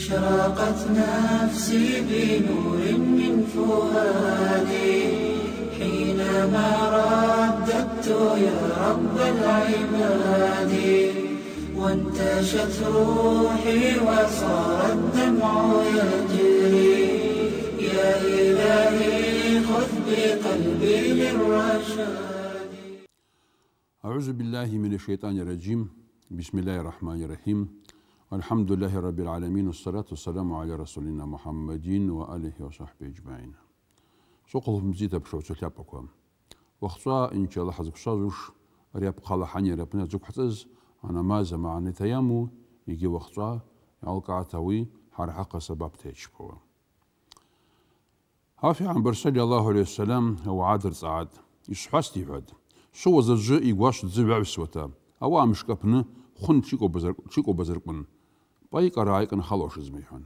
أشرقت نفسي بنور من فؤادي حينما رددت يا رب العباد وانتشت روحي وصار الدمع يجري يا إلهي خذ بقلبي للرشاد أعوذ بالله من الشيطان الرجيم بسم الله الرحمن الرحيم الحمد لله رب العالمين والصلاة والسلام على رسولنا محمد وآله وصحبه أجمعين سوقه مزيد بشوط لابكم وخصا إن شاء الله حزب شازوش رياب قال حني ربنا زوج حتز أنا ما عن تيامو يجي وخصا يلقى عتوي حرحق سبب تيجبوا هافي عن برسال الله عليه السلام هو عادر سعد يشحستي بعد شو زجي يقواش تزبع بسوتا أو أمشكبنا خن تشيكو بزرق تشيكو بزرق من طيق رايقن خلوش زميحن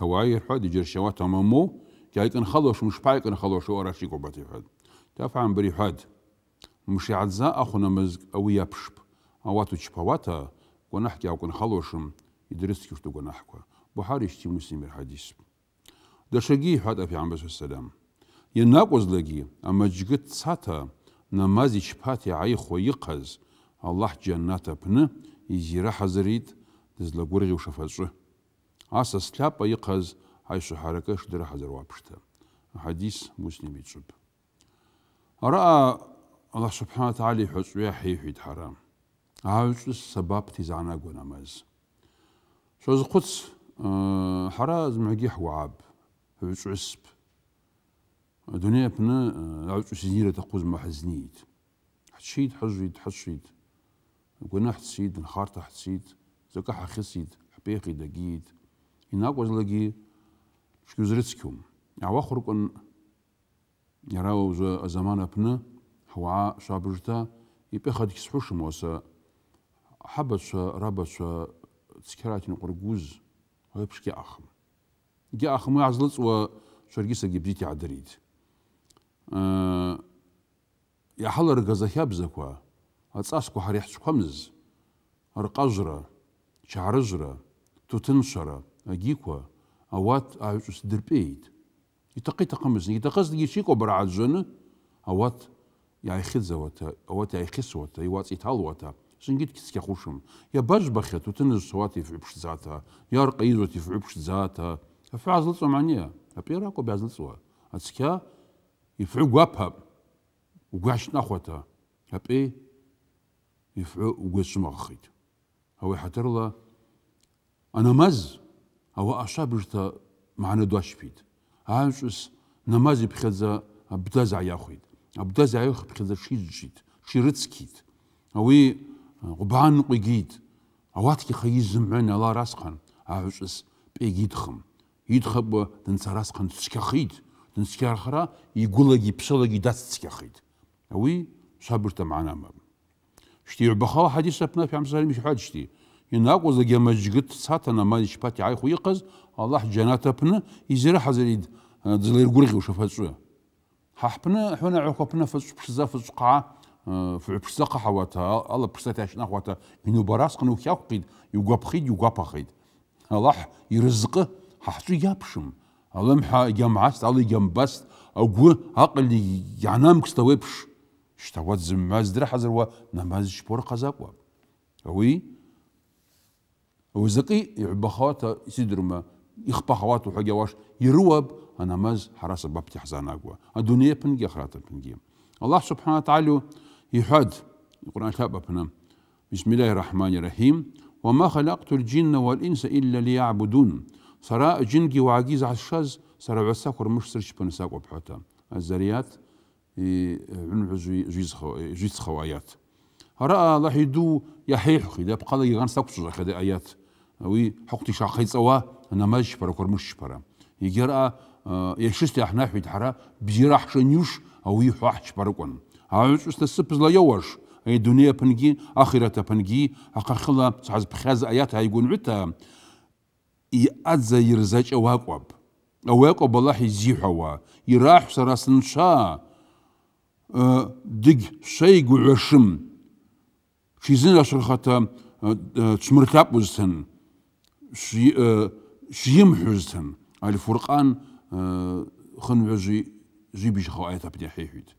هواي الحد يجر شوات ممو جايقن خلوش مش بايقن خلوش ورا شي قبتي حد تفهم بري حد مش عزا اخونا مزق او يبشب اواتو تشبواتا ونحكي او كن خلوشم يدرس كيف تقول نحكوا بحاري شتي مسلم الحديث ده شقي حد في بس السلام يناقوز لغي اما جغت ساتا نمازي شباتي عيخو يقز الله جناتا بنا يزيرا حزريد дызлагәырӷьошаф аҵәы асас хьапа иҟаз аишәаҳаракы шдыраҳаз руаԥшьҭа аҳадис муслим итәуп араҟа Аллаҳ Субҳана Таала иҳәаҵәҩы ҳиҳәеит ҳара аҳаҩҵәыс сабаԥҭа изаанагон амаз шәазхәыц ҳара зымгьы ҳуааб ҳаҩҵәысп адунеи аҟны аҩҵәыс изнир аҭаху змаҳзнеит ҳчит ҳыжит ҳыцит гәанаҳ цит нхарҭа ҳцит ზოგა ახესით, აპეხი და გიით. ინაკოზლეგი შგუზრიცკუმ. ავა ხურკონ ნარაო ზო ზამანაფნა ჰვა შაბუჟთა იპეხად ქსხუშმოსა ჰაბაშა რაბაშა ცქერათინ ყურგუზ ოფშკი ახმ. იგი ახმ აზლც ვა შორგისა გიბჯი ადრიდ. აა يا ჰალარ გაზაჰაბზაკვა აცასკუ ჰარიჰჩქუმზ ჰარ ყაზრა Čarzra, tutinšara, agikwa, awat ayuchus dirpeit. Itaqi taqamizn, itaqas gishiko baradzun, awat yaixidzawata, awat yaixiswata, iwats italwata. Singit kiskaxushum. Ya bajbaxya tutiniz swati f'ibshzata, yar qayizwati f'ibshzata. F'azlitsu mania, apirako b'azlitsuwa. Atskya yif'u gwapab, ugwashnakhwata. Ap'i yif'u ugwishmakhit. هو حترلا انا مز هو اشابرتا معنا دوشبيد هاشوس نمازي بخزا ابدا زعياخيد ابدا زعياخ بخزا شيجيت شيرتسكيت اوي غبان قيجيت اواتكي خي زمعنا لا راسخان هاشوس بيجيتخم يدخب دن سراسخان تسكخيد دن سكارخرا يقولا يبسلا يدات تسكخيد اوي شابرتا معنا مب شتي عبخوا حديث أبنا في عمس سليم مش حد شتي يناقو ذا جمع جقت ساتا نما يشباتي عايخو يقز الله جنات أبنا يزير حزريد زلير قرغي وشفت سوى ححبنا حنا عقو أبنا فسو بشزا فسو قاعة أه، في بشزا قحواتا الله بشزا تعشنا قواتا ينو براس قنو كيقيد يقابخيد يقابخيد الله يرزقه ححسو يابشم الله محا جمعاست الله جنباست أقوى عقل يعنام كستويبش شتوات زماز در حزر و نماز شبور قزاقوا وي وزقي يعبخات سيدرما يخبخوات وحجواش يروب نماز حراس بابتي حزاناقوا الدنيا بنجي خرات بنجي الله سبحانه وتعالى يحد القرآن تابنا بسم الله الرحمن الرحيم وما خلقت الجن والإنس إلا ليعبدون صراء جنجي وعجيز عشاز صراء عساكر مش سرش بنساق وبحوتا الزريات بن جويز ان خوايات رأى الله يدو يحيح ان بقى لي غان ساكتو خدا آيات وي حقتي شاقي سوا أنا ما مش يشست آه، في تحرا بجراح شنيوش أو يحوح شبرا كون هاوش استسبز لا يوش أي دنيا بنجي آخرة بنجي خلا سعز بخاز آيات عتا أواقب أواقب الله يزيحوا يراح سراسنشا дыг шейгугӏвашым шизынашвырхата дшмыртлапӏузтын шйымхӏузтын альфуркъан хынгӏважви жвибжьахау аят апны йхӏихӏвитӏ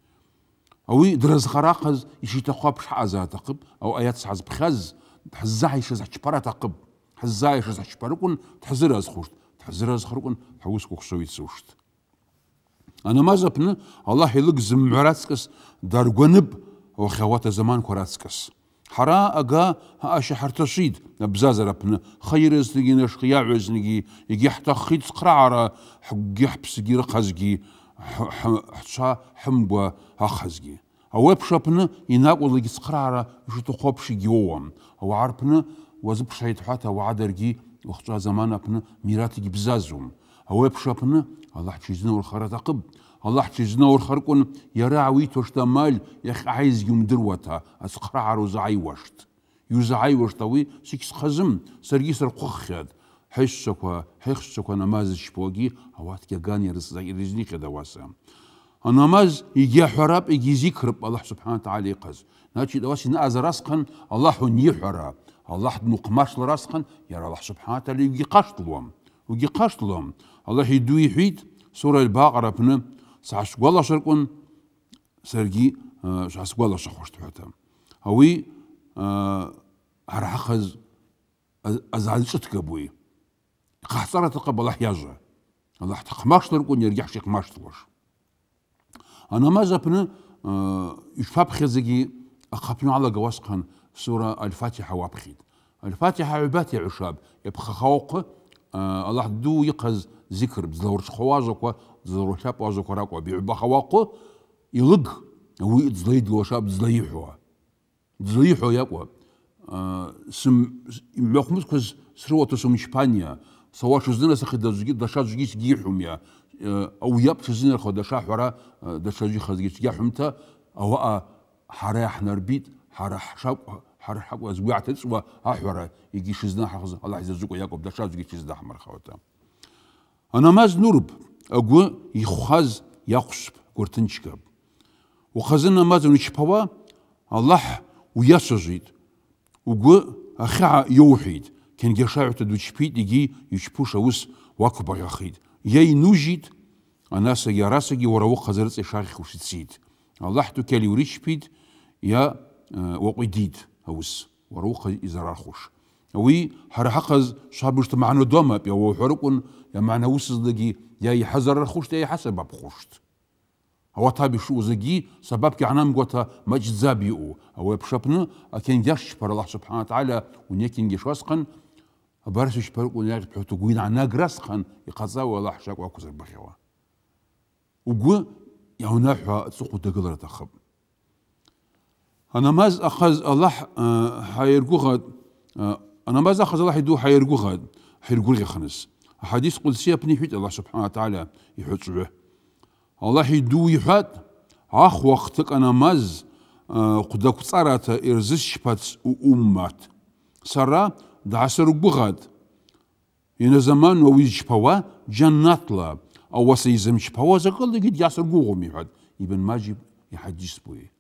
ауи дразхарахъаз йшитахъу апшхӏа азатахъыпӏ ау аят сгӏазпхьаз хӏззагӏайшыз хӏчпара атахъыпӏ хӏззагӏайшыз хӏчпарыкӏвын дхӏзыразхуштӏ дхӏзыразхрыкӏвын хӏуысква хшвауитсушт Анамаз апны Аллаҳ илыгзым мҳәараҵкыс даргәанып уахьауата заманқәа раҵкыс. Ҳара ага аашьа ҳарҭашит абзазара апны хаирызнигьы нашхы иаҩызнигьы егьи ҳҭаххит цхраара ҳгәгьы ҳԥсгьы рыхазгьы ҳцәа ҳымгәа ахазгьы. Ауеиԥш апны инакәалагьы цхраара ишаҭаху аԥш егьоуам. Ауаа рпны уазыԥшааит ҳәа ауаа даргьы ухҵәа азаман апны мираҭ егьбзазум. هواب شابنا الله تشيزنا والخارة تقب الله تشيزنا والخاركون يرى عويت وش مال يخ عايز يمدر وتا أسقرع عروز عاي وشت يوز عاي وشت وي سيكس خزم سرقي سرقوخ خياد حشكوا حشكوا نماز شبوغي هوات كيغاني رزني خدا واسام النماز يجي حراب يجي ذكر الله سبحانه وتعالى يقز ناتشي دواسي ناز راسقا الله ني حراب الله نقماش لراسقا يرى الله سبحانه وتعالى يجي قاشطلوم وجي قاشطلهم الله يدوي حيد سورة الباقرة بن سعش قولا شركون سرقي آه، شعس قولا شخوش تحتها هوي آه، هرحخز أزعل شتكبوي قحصرة تقب الله يجع الله تقماش تلقون يرجع شيخ ماش تلوش أنا ما زبنا آه، يشفاب خزقي أخبنا على قواسقان سورة الفاتحة وابخيد الفاتحة عباتي عشاب يبخى خوقه آه، الله دو يقهز ذكر بزلورش خوازقوا بزلورش خوازقوا راقوا بيعبا خواقوا يلق وي تزليد وشاب تزليحوا تزليحوا يقوا آه، سم مخمس كوز سروتو سم شبانيا سواش زنا سخي دزجي دشا زجي سجيحهم يا آه، او ياب تزنا خو دشا حرا دشا زجي خزجي سجيحهم تا او حرا حنربيت حرا حشاب ჰარ ჰაკუ ეს გუათეც ვა აჰვარა იგი შეზნა ჰახზა ალა ეს ზუკო იაკობ და შაზგი შეზნა ჰამარხავთა ანამაზ ნურბ აგუ იხაზ იახს გურთინჩკაბ უხაზ ნამაზ უნიშფავა ალაჰ უიასოჟიდ უგუ ახა იუჰიდ კენგეშაუტა დუჩფიდ იგი იშფუშა უს ვაკუბაიახიდ იი ნუჟიდ ანასა იარასაგი ვარა უხაზერწე შაღი ხუშიციდ ალაჰ თუ კელი ურიშფიდ ია ვაყიდიდ هوس وروقي إزراخوش وي هر حقز شاب مجتمعنا دوما يا وحرقن يا معنا زدجي يا يحزر الخوش يا يحسب بخوشت هو تابي شو زدجي سبب كي عنام قوتا مجزابيو او بشبنا أكين يش بر الله سبحانه وتعالى ونيكين يش واسقن برسش برق ونيار بحتو قوين عنا قرسقن يقزا ولا حشاك واكوزر بخيوا وقو يا هنا حوا تسوق تقدر تخب أنا ماز أخذ الله آه، حيرجو غاد آه، أنا ماز أخذ الله يدو حيرجو غاد حيرجو غي خنس حديث قدسي أبني حيت الله سبحانه وتعالى يحط به الله يدو يحط أخ وقتك أنا ماز آه، قدك صارت إرزش بات وأمات سارة دعسر بغاد ين زمان ويش بوا جنات لا أو وسيزمش بوا زكال لقيت ياسر جوغو ميحد ابن ماجي يحدث بوي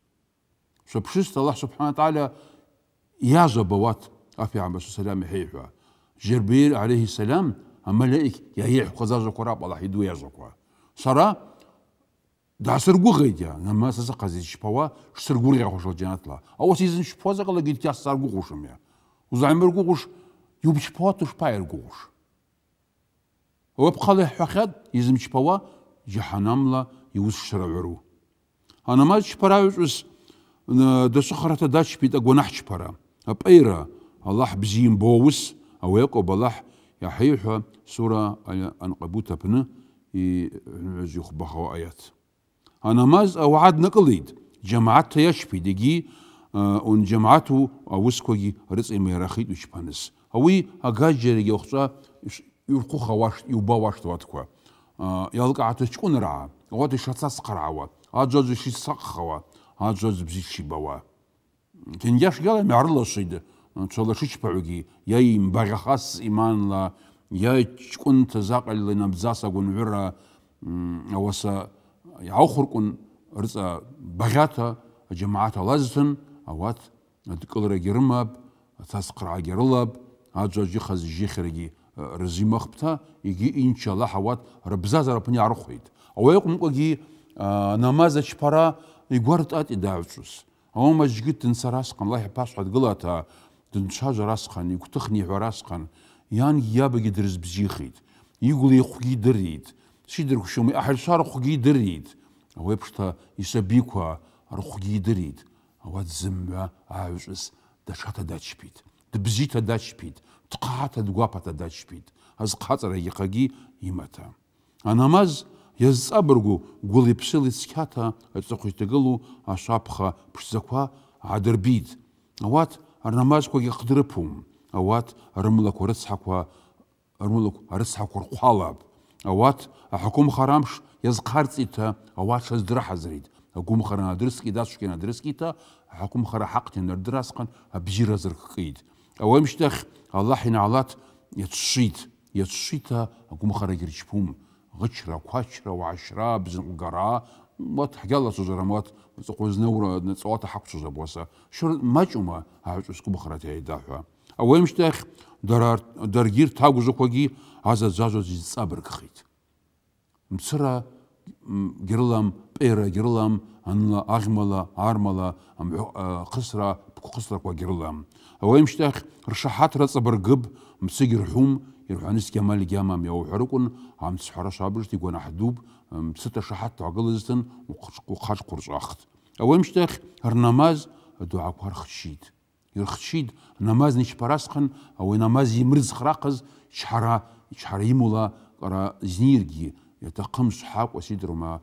Što pšista Allah subhanahu wa ta'ala jaža bavat afiyama su selam i hejhua. Jirbir alaihi selam a meleik ja jih qazaja qorab Allah idu jaža kwa. на da sirgu gidya nama sasa qazi shpawa sirgu ya hoshal janatla. Awa sizin shpaza qala gidya sargu დასახრათა დაჩფიტა გონაჩფარა პეირა ალაჰ ბზიმ ბოუს ავეკო ბალაჰ يحيحه سوره العنقبوت ابن يزخ بها ايات انا ماز اوعد نقليد جماعته يشفي دقي اون جماعته اوسكو رزق ميرخيت وشبانس اوي اغاجر يخصا يرخو خواش يوبا واش تواتكو يلقى عتشكون را اوت شتصقراوا اجوز شي سقخوا آزاد بزیشی با و تن یاش گله معرفش شد تلاشش پرگی یا این برخاس ایمان لا یا چون تزاق ال نبزاس اون ویرا واسا آخر کن رز بغات جمعات لازم آوات دکل را گرم آب تاسق را گرل آب آزاد جی خز جی خرگی رزی مخبتا یکی این چالا حوات ربزاز را پنی عرخوید اویا کم کجی نمازش پرآ игәарҭ атидааҩцәус аума аӡәгьы дынцар асҟан лаҳ ԥасҳәа дгылаҭаа дынцәажәар асҟан игәҭыхны иҳәар асҟан иангьы иабагьы дрызбжьихит игәла ихәгьы идырит сидыркәшьома аҳаҩцәа рхәгьы идырит ауеиԥшҭа исабиқәа рхәгьы идырит ауат зымҩа ааҩҵәыс даҽата дачԥеит дбзита дачԥеит дҟаата дгәаԥата дачԥеит азхаҵара иахагьы имаҭа анамаз иазҵабыргу гәыли-ԥсыли цқьаҭа аҵыхәа иҭагылоу ашапха ԥшӡақәа аадырбит ауат рнамазқәагьы хдырԥом ауат рымлақәа рыцҳақәа арыцҳақәа рхәалап ауат аҳакәымхара амш иазхарҵита ауат шаздраҳазрит агәымхара надрыскит ацәгьа надрыскита аҳакәымхара ҳақт ианардыр асҟан абжьыра зырккит ауаҩымшьҭахь аллаҳ инаалаҭ иацәшит иацәшита агәымхарагьы рчԥум ღჩრა ქვაჩრა ვაშრა ბზნგარა მოთ ჯალასო ზრა მოთ წყვეზნეურა წოთა ჰაქცო ზბოსა შორ მაჭუმა აჭუს კუბხრათე დაჰა აუემშტეხ დარარ დარგირ თაგუზო ქოგი აზა ზაზო ზი წაბრკხით მცრა გერლამ პერა გერლამ ანლა აღმალა არმალა ყისრა ყისრა ქო გერლამ აუემშტეხ რშაჰატრა წაბრგბ მცი გერჰუმ ирҳәанысгьы амальгьы амам иауҳәарыкәын амцҳара шабыжт игәанаҳ дуб мцыта шаҳаҭ аагылазҭын рнамаз намаз ауи намаз имула сидрума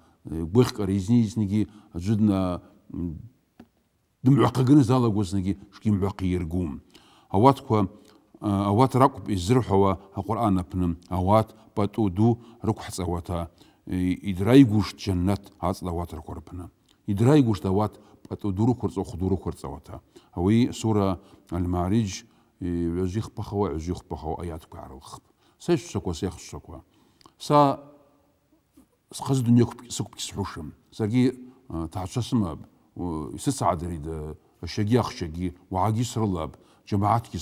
ауатква اوات آه، رقب يزرحوا القران ابن اوات باتو دو ركح صواتا يدرايغوش جنات هاص دوات رقربنا يدرايغوش دوات باتو دورو كرص خدورو كرص واتا هوي سوره المعرج يزيخ بخوا يزيخ بخوا ايات كعرو خب سيش سكو سيخ سكو سا سقز دنيا سكو بكسحوشم سرقي تعشسمب ويسسع دريد الشقياخ آه، شقي وعاقي سرلاب جماعات كي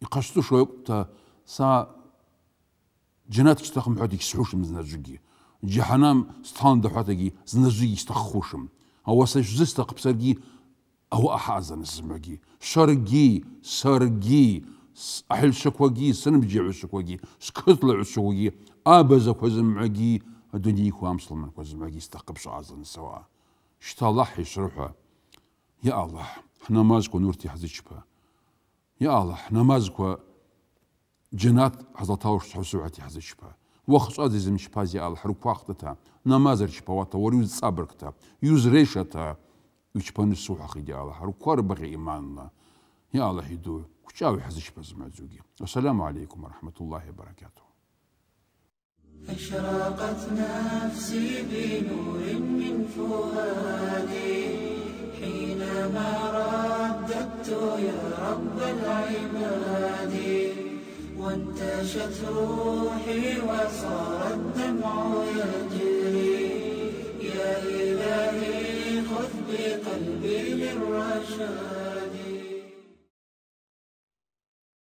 iqashtu shoyuqta sa dženat štaham hodik shušim znažugi. Džahanam stan da hodigi znažugi štahušim. A wasa zista qbsargi أو أحازن الزمجي شرقي سرقي أحل شكوجي سنبجع شكوجي سكتلع شكوجي أبز كوزمعجي الدنيا كوام سلمان كوزمعجي استقب شعازن سواء شتالح يشرحها يا الله حنا مازكو نورتي حزيشبها يا الله نمازكو جنات حزتاوش حسوعتي حزت شبا وخص عزيزم شبازي الله حرك وقتتا نمازر شبواتا وريوز صبركتا يوز ريشتا يشبان السوحة خدي الله حرك وربغي إيماننا يا الله يدو كشاوي حزت شباز معزوقي والسلام عليكم ورحمة الله وبركاته أشرقت نفسي بنور من فؤادي حينما رددت يا رب العباد وانتشت روحي وصار الدمع يجري يا إلهي خذ بقلبي للرشاد